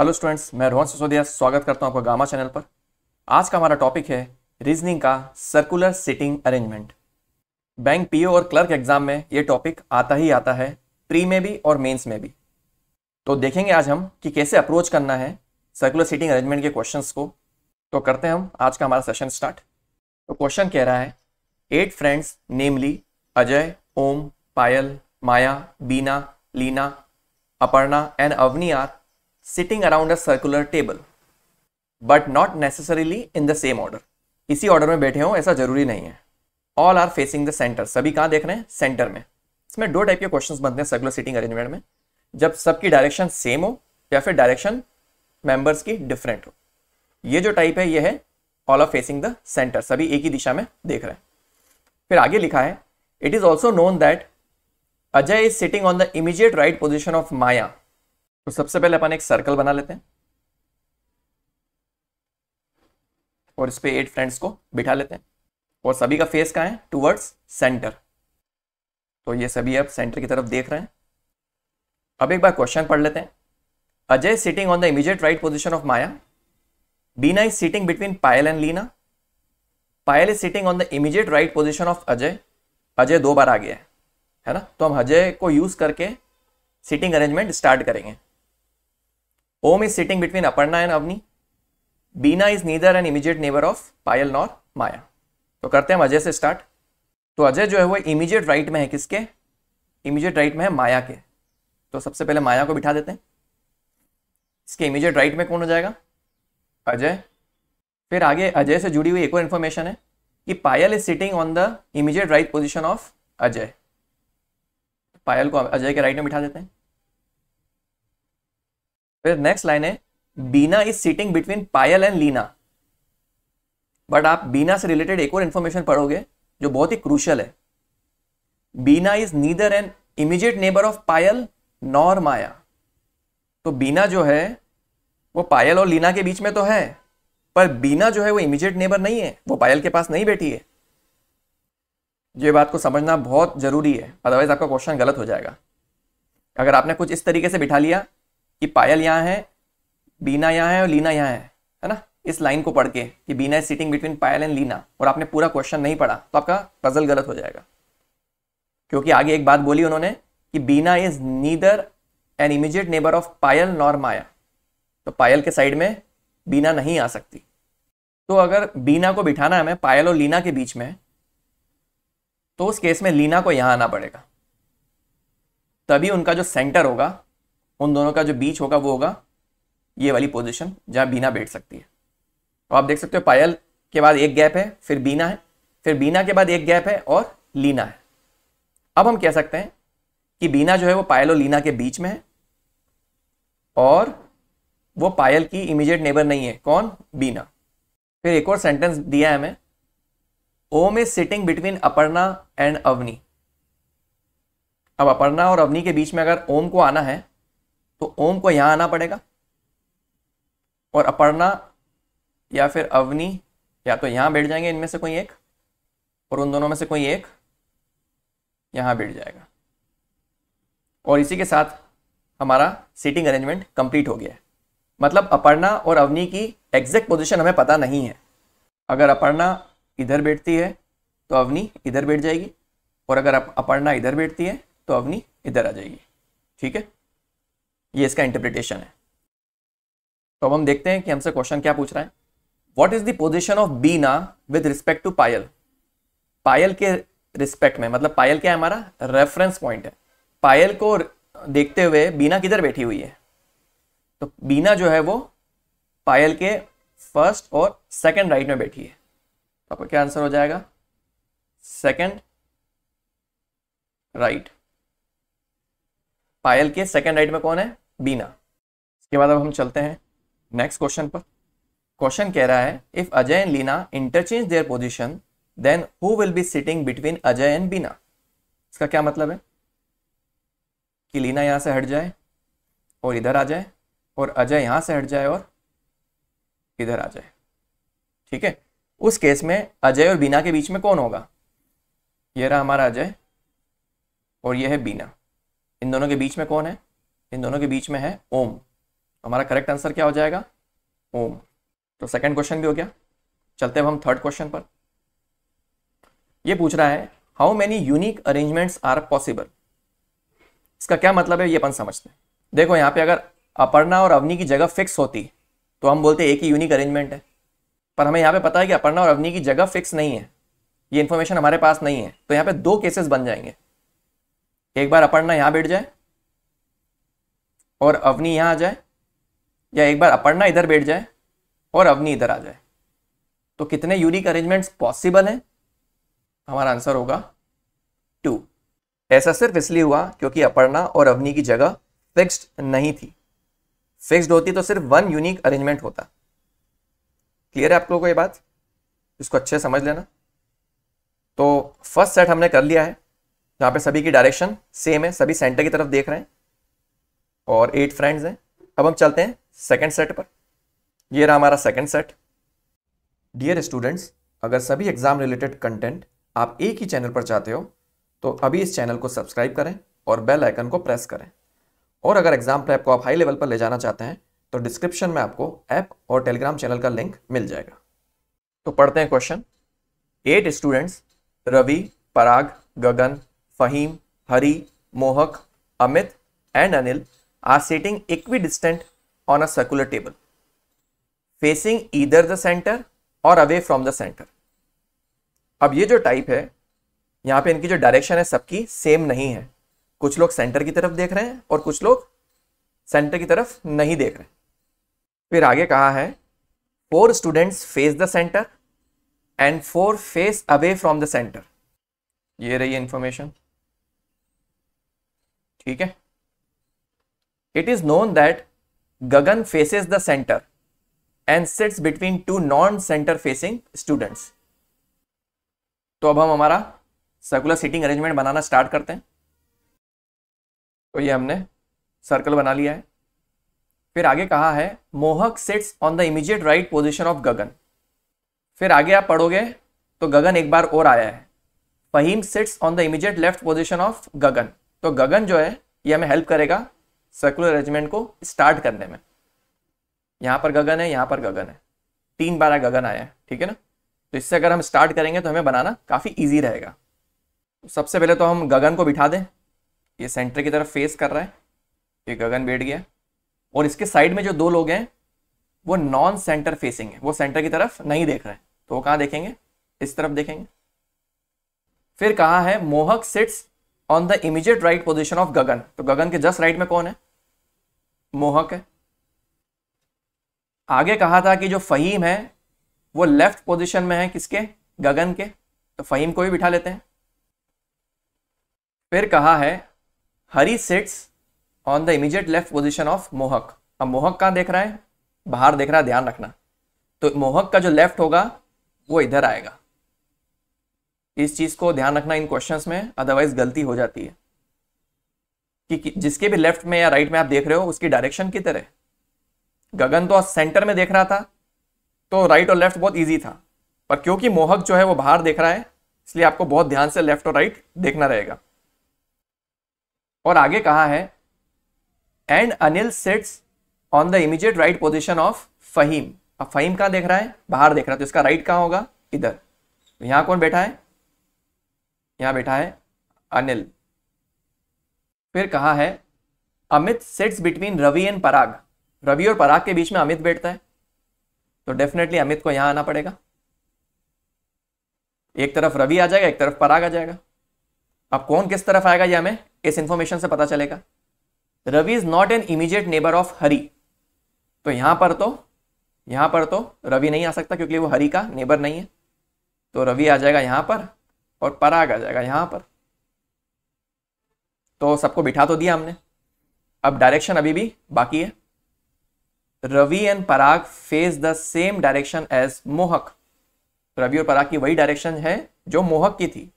hello students मैं रोहन सिसोदिया स्वागत करता हूं आपका गामा चैनल पर आज का हमारा टॉपिक है रीजनिंग का circular sitting arrangement bank PO और क्लर्क एग्जाम में ये टॉपिक आता ही आता है प्री में भी और मेंस में भी तो देखेंगे आज हम कि कैसे अप्रोच करना है सर्कुलर सिटिंग अरेंजमेंट के क्वेश्चन को तो करते हैं हम आज का हमारा सेशन स्टार्ट तो क्वेश्चन कह रहा है eight friends namely Ajay Om Payal Maya Bina Leena Aparna and Avani are sitting around a circular table but not necessarily in the same order इसी ऑर्डर में बैठे हों ऐसा जरूरी नहीं है all are facing the centre सभी कहाँ देख रहे हैं सेंटर में इसमें दो टाइप के क्वेश्चन बनते हैं सर्कुलर सीटिंग अरेंजमेंट में जब सबकी डायरेक्शन सेम हो या फिर डायरेक्शन मेंबर्स की डिफरेंट हो ये जो टाइप है ये है all are facing the centre सभी एक ही दिशा में देख रहे हैं फिर आगे लिखा है it is also known that Ajay is sitting on the immediate right position of Maya तो सबसे पहले अपन एक सर्कल बना लेते हैं और इस पर एट फ्रेंड्स को बिठा लेते हैं और सभी का फेस कहाँ है टूवर्ड्स सेंटर तो ये सभी अब सेंटर की तरफ देख रहे हैं अब एक बार क्वेश्चन पढ़ लेते हैं Ajay sitting on the immediate right position of Maya Bina is sitting between Payal and Leena Payal is sitting on the immediate right position of Ajay Ajay दो बार आ गया है है ना तो हम अजय को यूज करके सिटिंग अरेंजमेंट स्टार्ट करेंगे Om is sitting between Aparna and Avani Bina is neither an immediate neighbour of Payal nor Maya तो करते हैं हम अजय से स्टार्ट तो अजय जो है वो इमीजिएट राइट में है किसके इमीजिएट राइट में है माया के तो सबसे पहले माया को बिठा देते हैं इसके इमीजिएट राइट में कौन हो जाएगा अजय फिर आगे अजय से जुड़ी हुई एक और इन्फॉर्मेशन है कि Payal is sitting on the immediate right position of Ajay Payal को अजय के राइट में बिठा देते हैं फिर नेक्स्ट लाइन है Bina is sitting between Payal and Leena but आप बीना से रिलेटेड एक और इंफॉर्मेशन पढ़ोगे जो बहुत ही क्रूशल है Bina is neither an immediate neighbour of Payal nor Maya तो बीना जो है वो पायल और लीना के बीच में तो है पर बीना जो है वो इमीजिएट नेबर नहीं है वो पायल के पास नहीं बैठी है ये बात को समझना बहुत ज़रूरी है अदरवाइज आपका क्वेश्चन गलत हो जाएगा अगर आपने कुछ इस तरीके से बिठा लिया कि पायल यहाँ है बीना यहाँ है और लीना यहाँ है है ना इस लाइन को पढ़ के कि Bina is sitting between Payal and Leena और आपने पूरा क्वेश्चन नहीं पढ़ा तो आपका पजल गलत हो जाएगा क्योंकि आगे एक बात बोली उन्होंने कि Bina is neither an immediate neighbour of Payal nor Maya तो पायल के साइड में बीना नहीं आ सकती तो अगर बीना को बिठाना है हमें पायल और लीना के बीच में तो उस केस में लीना को यहां आना पड़ेगा तभी उनका जो सेंटर होगा उन दोनों का जो बीच होगा वो होगा ये वाली पोजिशन जहाँ बीना बैठ सकती है तो आप देख सकते हो पायल के बाद एक गैप है फिर बीना है फिर बीना के बाद एक गैप है और लीना है अब हम कह सकते हैं कि बीना जो है वो पायल और लीना के बीच में है और वो पायल की इमीजिएट नेबर नहीं है कौन बीना फिर एक और सेंटेंस दिया है हमें Om is sitting between Aparna and Avani अब अपर्णा और अवनी के बीच में अगर ओम को आना है तो ओम को यहाँ आना पड़ेगा और अपर्णा या फिर अवनी या तो यहाँ बैठ जाएंगे इनमें से कोई एक और उन दोनों में से कोई एक यहाँ बैठ जाएगा और इसी के साथ हमारा सीटिंग अरेंजमेंट कंप्लीट हो गया है मतलब अपर्णा और अवनी की एग्जैक्ट पोजीशन हमें पता नहीं है अगर अपर्णा इधर बैठती है तो अवनी इधर बैठ जाएगी और अगर अपर्णा इधर बैठती है तो अवनी इधर आ जाएगी ठीक है ये इसका इंटरप्रिटेशन है तो अब हम देखते हैं कि हमसे क्वेश्चन क्या पूछ रहा है what is the position of Bina with respect to Payal Payal के रिस्पेक्ट में मतलब पायल क्या है हमारा रेफरेंस पॉइंट है पायल को देखते हुए बीना किधर बैठी हुई है तो बीना जो है वो पायल के फर्स्ट और सेकंड राइट में बैठी है तो आपका क्या आंसर हो जाएगा सेकंड राइट पायल के सेकंड राइट में कौन है बीना इसके बाद अब हम चलते हैं नेक्स्ट क्वेश्चन पर क्वेश्चन कह रहा है if Ajay and Leena interchange their position then who will be sitting between Ajay and Bina इसका क्या मतलब है कि लीना यहां से हट जाए और इधर आ जाए और अजय यहां से हट जाए और इधर आ जाए ठीक है उस केस में अजय और बीना के बीच में कौन होगा यह रहा हमारा अजय और यह है बीना इन दोनों के बीच में कौन है इन दोनों के बीच में है ओम हमारा करेक्ट आंसर क्या हो जाएगा ओम तो सेकंड क्वेश्चन भी हो गया चलते अब हम थर्ड क्वेश्चन पर ये पूछ रहा है how many unique arrangements are possible इसका क्या मतलब है ये अपन समझते हैं देखो यहाँ पे अगर अपर्णा और अवनी की जगह फिक्स होती तो हम बोलते एक ही यूनिक अरेंजमेंट है पर हमें यहाँ पे पता है कि अपर्णा और अवनी की जगह फिक्स नहीं है ये इन्फॉर्मेशन हमारे पास नहीं है तो यहाँ पे दो केसेस बन जाएंगे एक बार अपर्णा यहाँ बैठ जाए और अवनी यहाँ आ जाए या एक बार अपर्णा इधर बैठ जाए और अवनी इधर आ जाए तो कितने यूनिक अरेंजमेंट्स पॉसिबल हैं हमारा आंसर होगा टू ऐसा सिर्फ इसलिए हुआ क्योंकि अपर्णा और अवनी की जगह फिक्स्ड नहीं थी फिक्स्ड होती तो सिर्फ वन यूनिक अरेंजमेंट होता क्लियर है आप लोगों को ये बात इसको अच्छे समझ लेना तो फर्स्ट सेट हमने कर लिया है जहाँ पे सभी की डायरेक्शन सेम है सभी सेंटर की तरफ देख रहे हैं और एट फ्रेंड्स हैं अब हम चलते हैं सेकंड सेट पर ये रहा हमारा सेकंड सेट डियर स्टूडेंट्स अगर सभी एग्ज़ाम रिलेटेड कंटेंट आप एक ही चैनल पर चाहते हो तो अभी इस चैनल को सब्सक्राइब करें और बेल आइकन को प्रेस करें और अगर एग्ज़ाम प्रैप को आप हाई लेवल पर ले जाना चाहते हैं तो डिस्क्रिप्शन में आपको ऐप और टेलीग्राम चैनल का लिंक मिल जाएगा तो पढ़ते हैं question eight students Ravi Parag Gagan Hari Mohak Amit and Anil are are equidistant on a circular table facing either the centre और अवे फ्रॉम द सेंटर अब ये जो टाइप है यहाँ पे इनकी जो डायरेक्शन है सबकी सेम नहीं है कुछ लोग सेंटर की तरफ देख रहे हैं और कुछ लोग सेंटर की तरफ नहीं देख रहे फिर आगे कहा है four students face the centre and four face away from the centre ये रही इन्फॉर्मेशन ठीक है it is known that Gagan faces the centre and sits between two non centre facing students तो अब हम हमारा सर्कुलर सीटिंग अरेंजमेंट बनाना start करते हैं तो ये हमने सर्कल बना लिया है फिर आगे कहा है Mohak sits on the immediate right position of Gagan फिर आगे आप पढ़ोगे तो गगन एक बार और आया है Faheem sits on the immediate left position of Gagan तो गगन जो है ये हमें हेल्प करेगा सर्कुलर अरेंजमेंट को स्टार्ट करने में यहाँ पर गगन है यहाँ पर गगन है तीन बार गगन आया है ठीक है ना तो इससे अगर हम स्टार्ट करेंगे तो हमें बनाना काफ़ी ईजी रहेगा सबसे पहले तो हम गगन को बिठा दें ये सेंटर की तरफ फेस कर रहा है ये गगन बैठ गया और इसके साइड में जो दो लोग हैं वो नॉन सेंटर फेसिंग है वो सेंटर की तरफ नहीं देख रहे हैं तो वो कहाँ देखेंगे इस तरफ देखेंगे फिर कहा है Mohak sits on the immediate right position of Gagan तो गगन के जस्ट राइट में कौन है मोहक है आगे कहा था कि जो फहीम है वो लेफ्ट पोजिशन में है किसके गगन के तो फहीम को भी बिठा लेते हैं फिर कहा है Hari sits on the immediate left position of Mohak अब मोहक कहां देख रहा है बाहर देख रहा है ध्यान रखना तो मोहक का जो लेफ्ट होगा वो इधर आएगा इस चीज़ को ध्यान रखना इन क्वेश्चंस में अदरवाइज गलती हो जाती है कि, कि जिसके भी लेफ्ट में या राइट में आप देख रहे हो उसकी डायरेक्शन किधर है गगन तो सेंटर में देख रहा था तो राइट और लेफ्ट बहुत ईजी था पर क्योंकि मोहक जो है वो बाहर देख रहा है इसलिए आपको बहुत ध्यान से लेफ्ट और राइट देखना रहेगा और आगे कहा है and Anil sets on the immediate right position of Faheem अब फहीम कहाँ देख रहा है बाहर देख रहा है तो इसका राइट कहाँ होगा इधर तो यहां कौन बैठा है यहाँ बैठा है अनिल फिर कहा है Amit sets between Ravi and Parag Ravi और पराग के बीच में अमित बैठता है तो डेफिनेटली अमित को यहां आना पड़ेगा एक तरफ रवि आ जाएगा एक तरफ पराग आ जाएगा अब कौन किस तरफ आएगा यह हमें इस इंफॉर्मेशन से पता चलेगा Ravi is not an immediate neighbour of Hari तो यहां पर तो यहां पर तो रवि नहीं आ सकता क्योंकि वो हरी का नेबर नहीं है तो रवि आ जाएगा यहां पर और पराग आ जाएगा यहाँ पर तो सबको बिठा तो दिया हमने अब डायरेक्शन अभी भी बाकी है Ravi and Parag face the same direction as Mohak Ravi और पराग की वही डायरेक्शन है जो मोहक की थी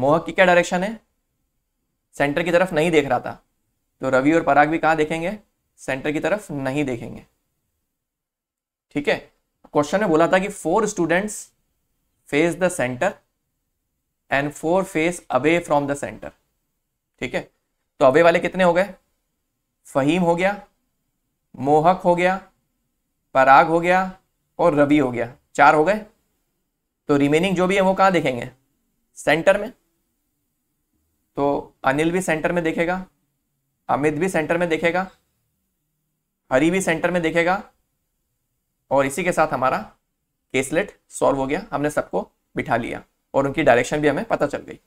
मोहक की क्या डायरेक्शन है सेंटर की तरफ नहीं देख रहा था तो रवि और पराग भी कहाँ देखेंगे सेंटर की तरफ नहीं देखेंगे ठीक है क्वेश्चन में बोला था कि four students face the centre and four face away from the centre ठीक है तो अवे वाले कितने हो गए फहीम हो गया मोहक हो गया पराग हो गया और रवि हो गया चार हो गए तो रिमेनिंग जो भी है वो कहाँ देखेंगे सेंटर में तो अनिल भी सेंटर में देखेगा अमित भी सेंटर में देखेगा हरी भी सेंटर में देखेगा और इसी के साथ हमारा केसलेट सॉल्व हो गया हमने सबको बिठा लिया और उनकी डायरेक्शन भी हमें पता चल गई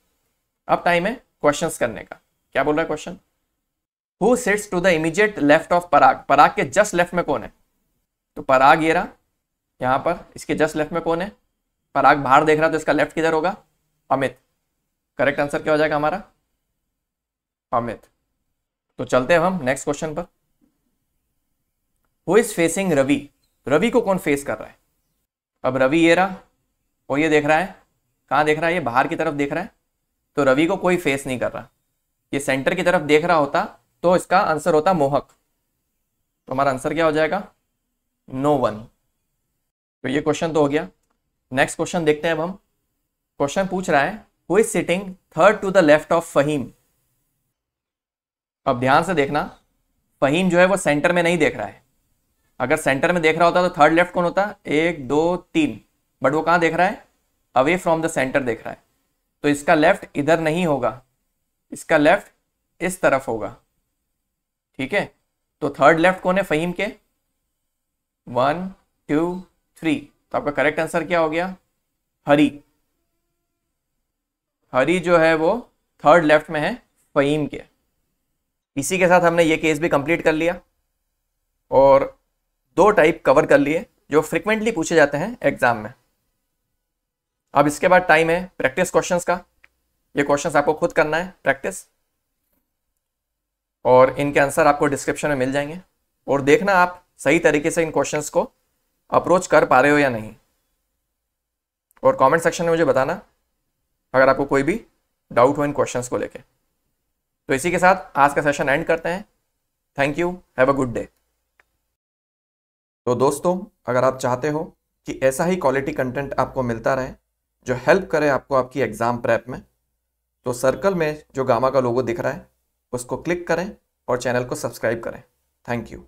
अब टाइम है क्वेश्चन करने का क्या बोल रहा है question who sits to the immediate left of Parag Parag के जस्ट लेफ्ट में कौन है तो पराग ये रहा यहाँ पर इसके जस्ट लेफ्ट में कौन है पराग बाहर देख रहा तो इसका लेफ्ट किधर होगा अमित करेक्ट आंसर क्या हो जाएगा हमारा अमित तो चलते हैं हम नेक्स्ट क्वेश्चन पर who is facing Ravi Ravi को कौन फेस कर रहा है अब रवि ये रहा और ये देख रहा है कहाँ देख रहा है ये बाहर की तरफ देख रहा है तो रवि को कोई फेस नहीं कर रहा ये सेंटर की तरफ देख रहा होता तो इसका आंसर होता मोहक तो हमारा आंसर क्या हो जाएगा नो वन तो ये क्वेश्चन तो हो गया नेक्स्ट क्वेश्चन देखते हैं अब हम क्वेश्चन पूछ रहा है who is sitting third to the left of Faheem अब ध्यान से देखना फहीम जो है वो सेंटर में नहीं देख रहा है अगर सेंटर में देख रहा होता तो थर्ड लेफ्ट कौन होता एक दो तीन बट वो कहाँ देख रहा है अवे फ्रॉम द सेंटर देख रहा है तो इसका लेफ्ट इधर नहीं होगा इसका लेफ्ट इस तरफ होगा ठीक है तो थर्ड लेफ्ट कौन है फहीम के वन टू थ्री तो आपका करेक्ट आंसर क्या हो गया हरी हरी जो है वो थर्ड लेफ्ट में है फहीम के इसी के साथ हमने ये केस भी कंप्लीट कर लिया और दो टाइप कवर कर लिए जो फ्रिक्वेंटली पूछे जाते हैं एग्जाम में अब इसके बाद टाइम है प्रैक्टिस क्वेश्चंस का ये क्वेश्चंस आपको खुद करना है प्रैक्टिस और इनके आंसर आपको डिस्क्रिप्शन में मिल जाएंगे और देखना आप सही तरीके से इन क्वेश्चंस को अप्रोच कर पा रहे हो या नहीं और कमेंट सेक्शन में मुझे बताना अगर आपको कोई भी डाउट हो इन क्वेश्चंस को लेके तो इसी के साथ आज का सेशन एंड करते हैं thank you have a good day तो दोस्तों अगर आप चाहते हो कि ऐसा ही क्वालिटी कंटेंट आपको मिलता रहे जो हेल्प करे आपको आपकी एग्ज़ाम प्रैप में तो सर्कल में जो गामा का लोगो दिख रहा है उसको क्लिक करें और चैनल को सब्सक्राइब करें थैंक यू